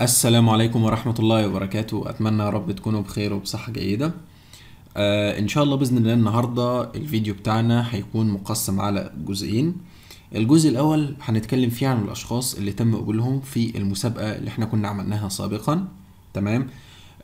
السلام عليكم ورحمة الله وبركاته أتمنى يا رب تكونوا بخير وبصحة جيدة آه إن شاء الله بإذن الله النهاردة الفيديو بتاعنا هيكون مقسم على جزئين الجزء الأول هنتكلم فيه عن الأشخاص اللي تم قبولهم في المسابقة اللي احنا كنا عملناها سابقا تمام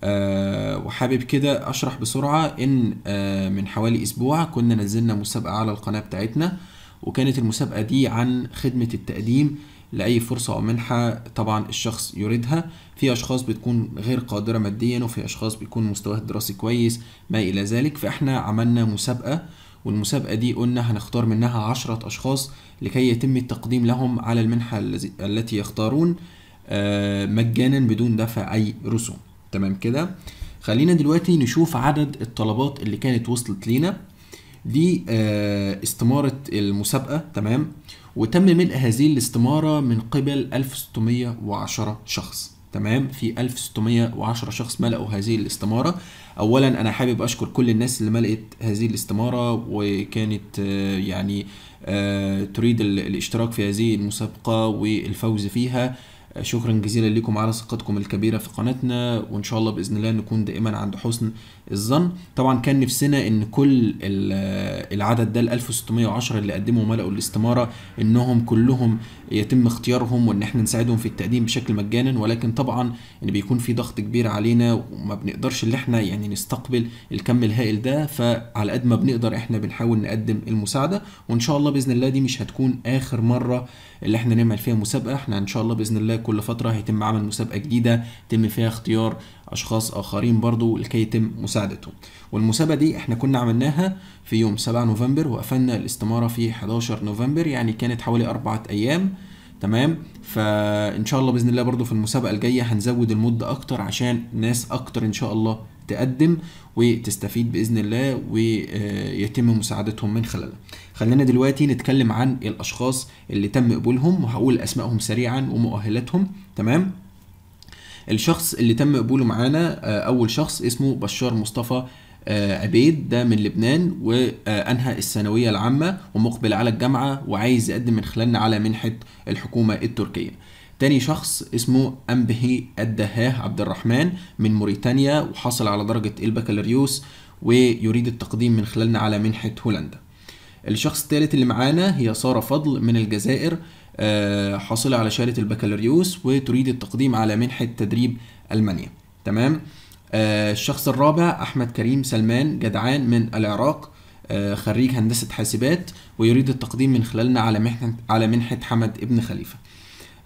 أه وحابب كده أشرح بسرعة إن أه من حوالي أسبوع كنا نزلنا مسابقة على القناة بتاعتنا وكانت المسابقة دي عن خدمة التقديم لاي فرصه او منحه طبعا الشخص يريدها في اشخاص بتكون غير قادره ماديا وفي اشخاص بيكون مستواها الدراسي كويس ما الى ذلك فاحنا عملنا مسابقه والمسابقة دي قلنا هنختار منها عشرة أشخاص لكي يتم التقديم لهم على المنحة التي يختارون آه، مجانا بدون دفع أي رسوم تمام كده خلينا دلوقتي نشوف عدد الطلبات اللي كانت وصلت لينا دي آه، استمارة المسابقة تمام وتم ملء هذه الاستمارة من قبل 1610 شخص تمام في 1610 شخص ملأوا هذه الاستمارة أولا أنا حابب أشكر كل الناس اللي ملأت هذه الاستمارة وكانت آه، يعني آه، تريد الاشتراك في هذه المسابقة والفوز فيها شكرا جزيلا لكم على ثقتكم الكبيره في قناتنا وان شاء الله باذن الله نكون دائما عند حسن الظن طبعا كان نفسنا ان كل العدد ده ال 1610 اللي قدموا ملأوا الاستماره انهم كلهم يتم اختيارهم وان احنا نساعدهم في التقديم بشكل مجانا ولكن طبعا ان بيكون في ضغط كبير علينا وما بنقدرش ان احنا يعني نستقبل الكم الهائل ده فعلى قد ما بنقدر احنا بنحاول نقدم المساعده وان شاء الله باذن الله دي مش هتكون اخر مره اللي احنا نعمل فيها مسابقه احنا ان شاء الله باذن الله كل فترة هيتم عمل مسابقة جديدة يتم فيها اختيار أشخاص آخرين برضو لكي يتم مساعدتهم والمسابقة دي احنا كنا عملناها في يوم 7 نوفمبر وقفلنا الاستمارة في 11 نوفمبر يعني كانت حوالي أربعة أيام تمام فان شاء الله باذن الله برضو في المسابقه الجايه هنزود المده اكتر عشان ناس اكتر ان شاء الله تقدم وتستفيد باذن الله ويتم مساعدتهم من خلالها خلينا دلوقتي نتكلم عن الاشخاص اللي تم قبولهم وهقول اسمائهم سريعا ومؤهلاتهم تمام الشخص اللي تم قبوله معانا آه، اول شخص اسمه بشار مصطفى آه، عبيد ده من لبنان وانهى الثانويه العامه ومقبل على الجامعه وعايز يقدم من خلالنا على منحه الحكومه التركيه تاني شخص اسمه أمبهي الدهاه عبد الرحمن من موريتانيا وحصل على درجة البكالوريوس ويريد التقديم من خلالنا على منحة هولندا الشخص الثالث اللي معانا هي سارة فضل من الجزائر آه، حاصلة على شهادة البكالوريوس وتريد التقديم على منحة تدريب ألمانيا تمام آه، الشخص الرابع أحمد كريم سلمان جدعان من العراق آه، خريج هندسة حاسبات ويريد التقديم من خلالنا على منحة على منحة حمد ابن خليفة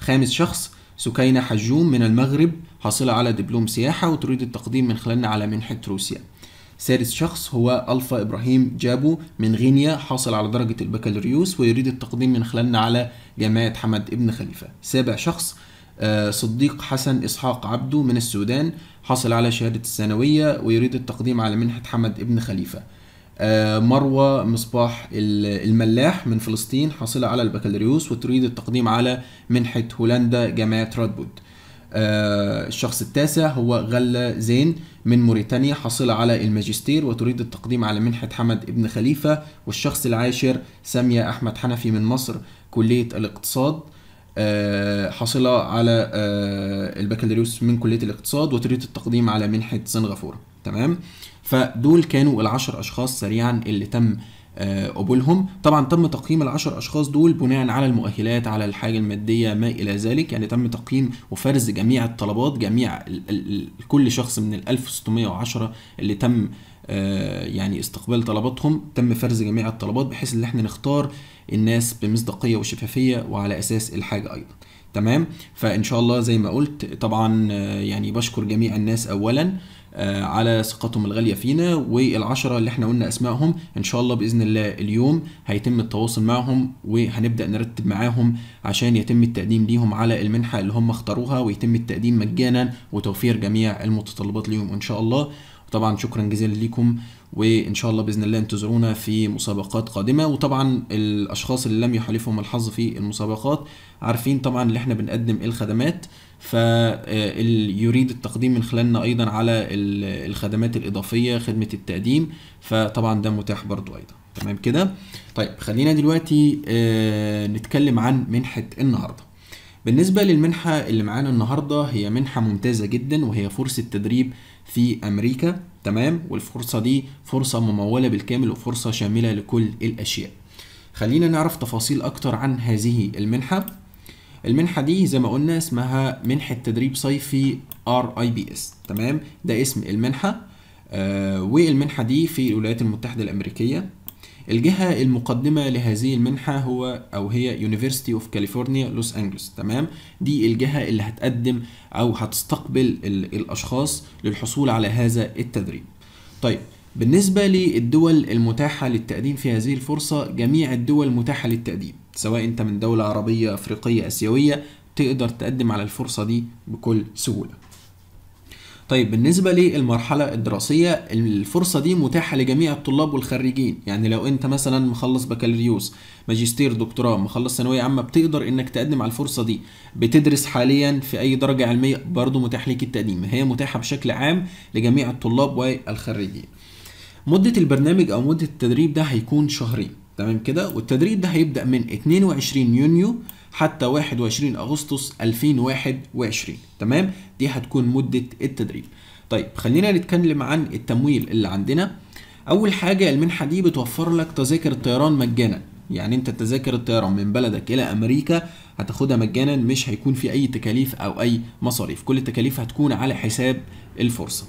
خامس شخص سكينة حجوم من المغرب حاصلة على دبلوم سياحة وتريد التقديم من خلالنا على منحة روسيا سادس شخص هو ألفا إبراهيم جابو من غينيا حاصل على درجة البكالوريوس ويريد التقديم من خلالنا على جامعة حمد ابن خليفة سابع شخص آه، صديق حسن إسحاق عبده من السودان حاصل على شهادة الثانوية ويريد التقديم على منحة حمد ابن خليفة آه، مروة مصباح الملاح من فلسطين حاصلة على البكالوريوس وتريد التقديم على منحة هولندا جامعة رادبود آه، الشخص التاسع هو غلة زين من موريتانيا حاصلة على الماجستير وتريد التقديم على منحة حمد ابن خليفة والشخص العاشر سامية أحمد حنفي من مصر كلية الاقتصاد آه، حاصلة على البكالوريوس من كلية الاقتصاد وتريد التقديم على منحة سنغافورة تمام فدول كانوا العشر اشخاص سريعا اللي تم آه، قبولهم طبعا تم تقييم العشر اشخاص دول بناء على المؤهلات على الحاجه الماديه ما الى ذلك يعني تم تقييم وفرز جميع الطلبات جميع كل شخص من ال 1610 اللي تم آه، يعني استقبال طلباتهم تم فرز جميع الطلبات بحيث ان احنا نختار الناس بمصداقيه وشفافيه وعلى اساس الحاجه ايضا تمام فان شاء الله زي ما قلت طبعا آه، يعني بشكر جميع الناس اولا آه، على ثقتهم الغاليه فينا والعشره اللي احنا قلنا اسمائهم ان شاء الله باذن الله اليوم هيتم التواصل معهم وهنبدا نرتب معاهم عشان يتم التقديم ليهم على المنحه اللي هم اختاروها ويتم التقديم مجانا وتوفير جميع المتطلبات ليهم ان شاء الله طبعا شكرا جزيلا ليكم وان شاء الله باذن الله انتظرونا في مسابقات قادمه وطبعا الاشخاص اللي لم يحالفهم الحظ في المسابقات عارفين طبعا اللي احنا بنقدم الخدمات فيريد التقديم من خلالنا ايضا على الخدمات الاضافيه خدمه التقديم فطبعا ده متاح برضو ايضا تمام كده طيب خلينا دلوقتي آه، نتكلم عن منحه النهارده بالنسبه للمنحه اللي معانا النهارده هي منحه ممتازه جدا وهي فرصه تدريب في امريكا تمام والفرصه دي فرصه مموله بالكامل وفرصه شامله لكل الاشياء خلينا نعرف تفاصيل اكتر عن هذه المنحه المنحة دي زي ما قلنا اسمها منحة تدريب صيفي ار اي بي اس تمام ده اسم المنحة آه والمنحة دي في الولايات المتحدة الأمريكية الجهة المقدمة لهذه المنحة هو أو هي University of California Los Angeles تمام دي الجهة اللي هتقدم أو هتستقبل الأشخاص للحصول على هذا التدريب طيب بالنسبة للدول المتاحة للتقديم في هذه الفرصة جميع الدول متاحة للتقديم سواء أنت من دولة عربية أفريقية أسيوية تقدر تقدم على الفرصة دي بكل سهولة طيب بالنسبة للمرحلة الدراسية الفرصة دي متاحة لجميع الطلاب والخريجين يعني لو انت مثلا مخلص بكالوريوس ماجستير دكتوراه مخلص ثانوية عامة بتقدر انك تقدم على الفرصة دي بتدرس حاليا في اي درجة علمية برضه متاح ليك التقديم هي متاحة بشكل عام لجميع الطلاب والخريجين مدة البرنامج أو مدة التدريب ده هيكون شهرين تمام كده والتدريب ده هيبدأ من 22 يونيو حتى 21 أغسطس 2021 تمام دي هتكون مدة التدريب طيب خلينا نتكلم عن التمويل اللي عندنا أول حاجة المنحة دي بتوفر لك تذاكر الطيران مجانا يعني انت تذاكر الطيران من بلدك الى امريكا هتاخدها مجانا مش هيكون في اي تكاليف او اي مصاريف كل التكاليف هتكون على حساب الفرصه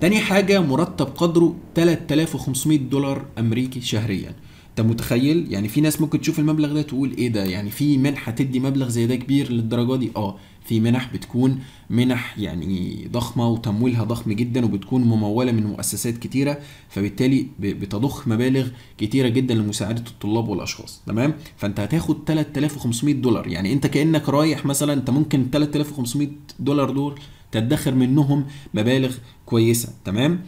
تاني حاجة مرتب قدره 3500 دولار أمريكي شهريا انت متخيل يعني في ناس ممكن تشوف المبلغ ده تقول ايه ده يعني في منحة تدي مبلغ زي ده كبير للدرجة دي اه في منح بتكون منح يعني ضخمة وتمويلها ضخم جدا وبتكون ممولة من مؤسسات كتيرة فبالتالي بتضخ مبالغ كتيرة جدا لمساعدة الطلاب والأشخاص تمام فأنت هتاخد 3500 دولار يعني أنت كأنك رايح مثلا أنت ممكن 3500 دولار دول تدخر منهم مبالغ كويسه تمام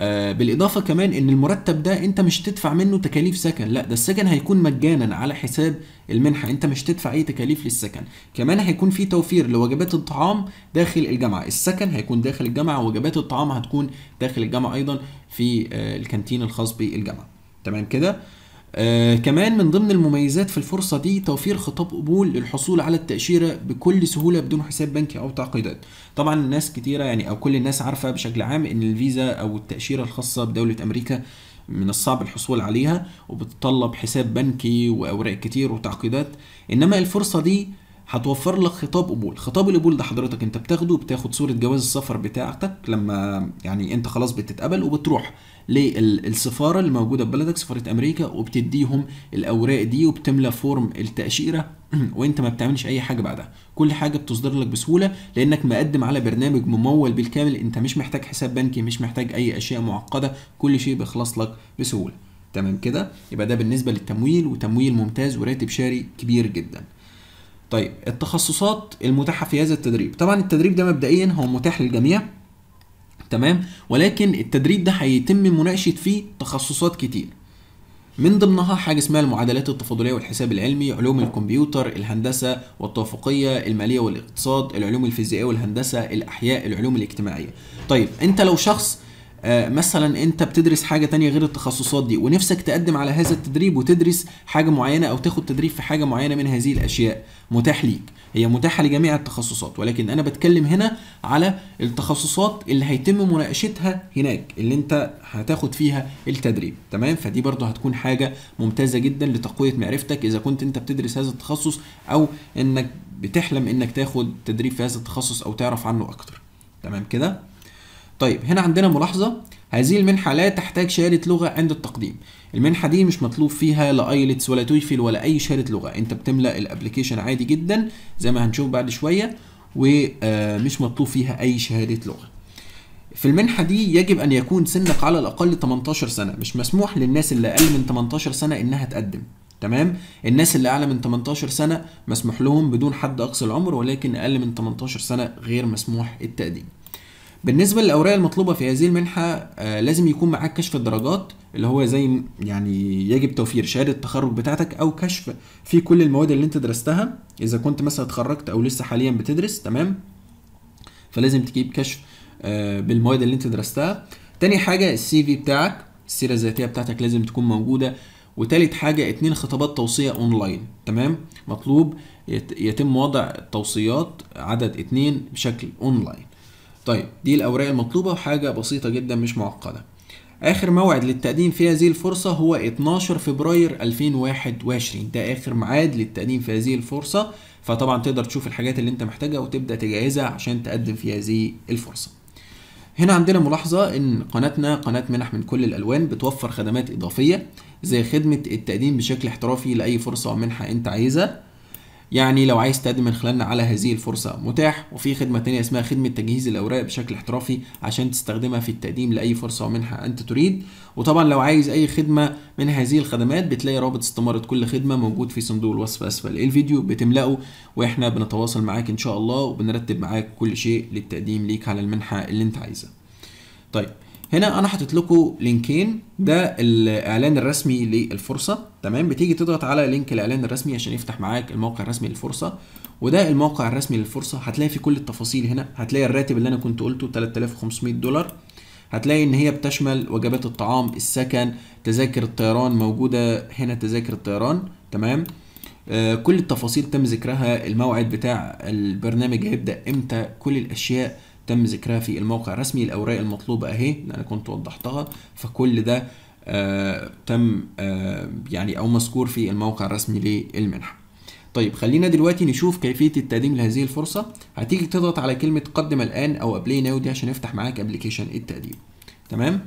آه بالاضافه كمان ان المرتب ده انت مش تدفع منه تكاليف سكن لا ده السكن هيكون مجانا على حساب المنحه انت مش تدفع اي تكاليف للسكن كمان هيكون في توفير لوجبات الطعام داخل الجامعه السكن هيكون داخل الجامعه ووجبات الطعام هتكون داخل الجامعه ايضا في آه الكانتين الخاص بالجامعه تمام كده آه كمان من ضمن المميزات في الفرصة دي توفير خطاب قبول للحصول على التأشيرة بكل سهولة بدون حساب بنكي أو تعقيدات طبعا الناس كتيرة يعني أو كل الناس عارفة بشكل عام إن الفيزا أو التأشيرة الخاصة بدولة أمريكا من الصعب الحصول عليها وبتطلب حساب بنكي وأوراق كتير وتعقيدات إنما الفرصة دي هتوفر لك خطاب قبول خطاب القبول ده حضرتك انت بتاخده بتاخد صوره جواز السفر بتاعتك لما يعني انت خلاص بتتقبل وبتروح للسفاره اللي موجوده في بلدك سفاره امريكا وبتديهم الاوراق دي وبتملى فورم التاشيره وانت ما بتعملش اي حاجه بعدها كل حاجه بتصدر لك بسهوله لانك مقدم على برنامج ممول بالكامل انت مش محتاج حساب بنكي مش محتاج اي اشياء معقده كل شيء بيخلص لك بسهوله تمام كده يبقى ده بالنسبه للتمويل وتمويل ممتاز وراتب شهري كبير جدا طيب التخصصات المتاحه في هذا التدريب طبعا التدريب ده مبدئيا هو متاح للجميع تمام ولكن التدريب ده هيتم مناقشه فيه تخصصات كتير من ضمنها حاجه اسمها المعادلات التفاضليه والحساب العلمي علوم الكمبيوتر الهندسه والتوافقيه الماليه والاقتصاد العلوم الفيزيائيه والهندسه الاحياء العلوم الاجتماعيه طيب انت لو شخص آه، مثلا انت بتدرس حاجه تانية غير التخصصات دي ونفسك تقدم على هذا التدريب وتدرس حاجه معينه او تاخد تدريب في حاجه معينه من هذه الاشياء متاح ليك هي متاحه لجميع التخصصات ولكن انا بتكلم هنا على التخصصات اللي هيتم مناقشتها هناك اللي انت هتاخد فيها التدريب تمام فدي برضو هتكون حاجه ممتازه جدا لتقويه معرفتك اذا كنت انت بتدرس هذا التخصص او انك بتحلم انك تاخد تدريب في هذا التخصص او تعرف عنه اكتر تمام كده طيب هنا عندنا ملاحظة هذه المنحة لا تحتاج شهادة لغة عند التقديم المنحة دي مش مطلوب فيها لا ايلتس ولا تويفل ولا اي شهادة لغة انت بتملأ الابليكيشن عادي جدا زي ما هنشوف بعد شوية ومش آه، مطلوب فيها اي شهادة لغة في المنحة دي يجب أن يكون سنك على الأقل 18 سنة مش مسموح للناس اللي أقل من 18 سنة إنها تقدم تمام الناس اللي أعلى من 18 سنة مسموح لهم بدون حد أقصى العمر ولكن أقل من 18 سنة غير مسموح التقديم بالنسبه للاوراق المطلوبه في هذه المنحه آه لازم يكون معاك كشف الدرجات اللي هو زي يعني يجب توفير شهاده التخرج بتاعتك او كشف في كل المواد اللي انت درستها اذا كنت مثلا اتخرجت او لسه حاليا بتدرس تمام فلازم تجيب كشف آه بالمواد اللي انت درستها تاني حاجه السي في بتاعك السيره الذاتيه بتاعتك لازم تكون موجوده وتالت حاجه اتنين خطابات توصيه اونلاين تمام مطلوب يتم وضع التوصيات عدد اتنين بشكل اونلاين طيب دي الأوراق المطلوبة وحاجة بسيطة جدا مش معقدة آخر موعد للتقديم في هذه الفرصة هو 12 فبراير 2021 ده آخر ميعاد للتقديم في هذه الفرصة فطبعا تقدر تشوف الحاجات اللي انت محتاجها وتبدأ تجهزها عشان تقدم في هذه الفرصة هنا عندنا ملاحظة إن قناتنا قناة منح من كل الألوان بتوفر خدمات إضافية زي خدمة التقديم بشكل احترافي لأي فرصة أو منحة أنت عايزها يعني لو عايز تقدم من خلالنا على هذه الفرصة متاح وفي خدمة تانية اسمها خدمة تجهيز الأوراق بشكل احترافي عشان تستخدمها في التقديم لأي فرصة ومنحة أنت تريد وطبعا لو عايز أي خدمة من هذه الخدمات بتلاقي رابط استمارة كل خدمة موجود في صندوق الوصف أسفل الفيديو بتملأه وإحنا بنتواصل معاك إن شاء الله وبنرتب معاك كل شيء للتقديم ليك على المنحة اللي أنت عايزها طيب هنا انا حاطط لكم لينكين ده الاعلان الرسمي للفرصه تمام بتيجي تضغط على لينك الاعلان الرسمي عشان يفتح معاك الموقع الرسمي للفرصه وده الموقع الرسمي للفرصه هتلاقي في كل التفاصيل هنا هتلاقي الراتب اللي انا كنت قلته 3500 دولار هتلاقي ان هي بتشمل وجبات الطعام السكن تذاكر الطيران موجوده هنا تذاكر الطيران تمام آه كل التفاصيل تم ذكرها الموعد بتاع البرنامج هيبدا امتى كل الاشياء تم ذكرها في الموقع الرسمي الأوراق المطلوبة أهي أنا كنت وضحتها فكل ده آه تم آه يعني أو مذكور في الموقع الرسمي للمنحة طيب خلينا دلوقتي نشوف كيفية التقديم لهذه الفرصة هتيجي تضغط على كلمة قدم الآن أو أبلي ناو دي عشان يفتح معاك أبليكيشن التقديم تمام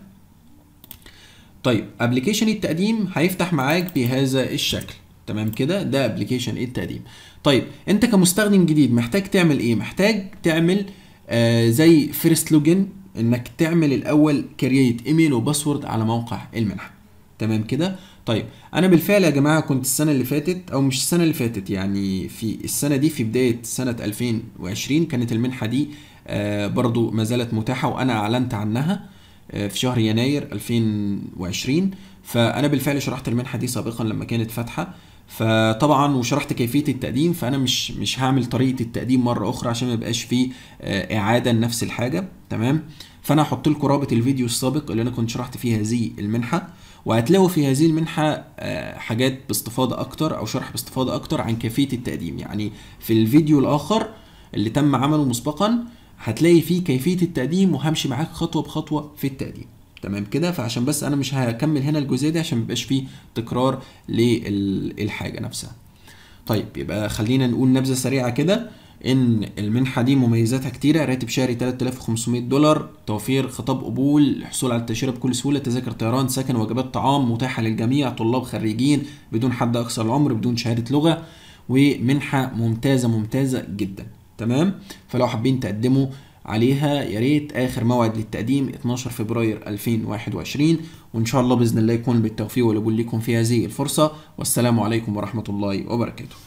طيب أبليكيشن التقديم هيفتح معاك بهذا الشكل تمام كده ده أبليكيشن التقديم طيب أنت كمستخدم جديد محتاج تعمل إيه محتاج تعمل آه، زي فيرست لوجن انك تعمل الاول كرييت ايميل وباسورد على موقع المنحه تمام كده طيب انا بالفعل يا جماعه كنت السنه اللي فاتت او مش السنه اللي فاتت يعني في السنه دي في بدايه سنه 2020 كانت المنحه دي آه، برضو ما زالت متاحه وانا اعلنت عنها آه، في شهر يناير 2020 فانا بالفعل شرحت المنحه دي سابقا لما كانت فاتحه فطبعا وشرحت كيفيه التقديم فانا مش مش هعمل طريقه التقديم مره اخرى عشان ما يبقاش فيه آه، اعاده لنفس الحاجه تمام فانا هحط لكم رابط الفيديو السابق اللي انا كنت شرحت فيه هذه المنحه وهتلاقوا في هذه المنحة آه، حاجات باستفاضة أكتر أو شرح باستفاضة أكتر عن كيفية التقديم يعني في الفيديو الآخر اللي تم عمله مسبقا هتلاقي فيه كيفية التقديم وهمشي معاك خطوة بخطوة في التقديم تمام كده فعشان بس انا مش هكمل هنا الجزئيه دي عشان ميبقاش فيه تكرار للحاجه نفسها طيب يبقى خلينا نقول نبذه سريعه كده ان المنحه دي مميزاتها كتيره راتب شهري 3500 دولار توفير خطاب قبول الحصول على التاشيره بكل سهوله تذاكر طيران سكن وجبات طعام متاحه للجميع طلاب خريجين بدون حد اقصى العمر بدون شهاده لغه ومنحه ممتازه ممتازه جدا تمام فلو حابين تقدموا عليها يا ريت اخر موعد للتقديم 12 فبراير 2021 وان شاء الله باذن الله يكون بالتوفيق والقبول لكم في هذه الفرصه والسلام عليكم ورحمه الله وبركاته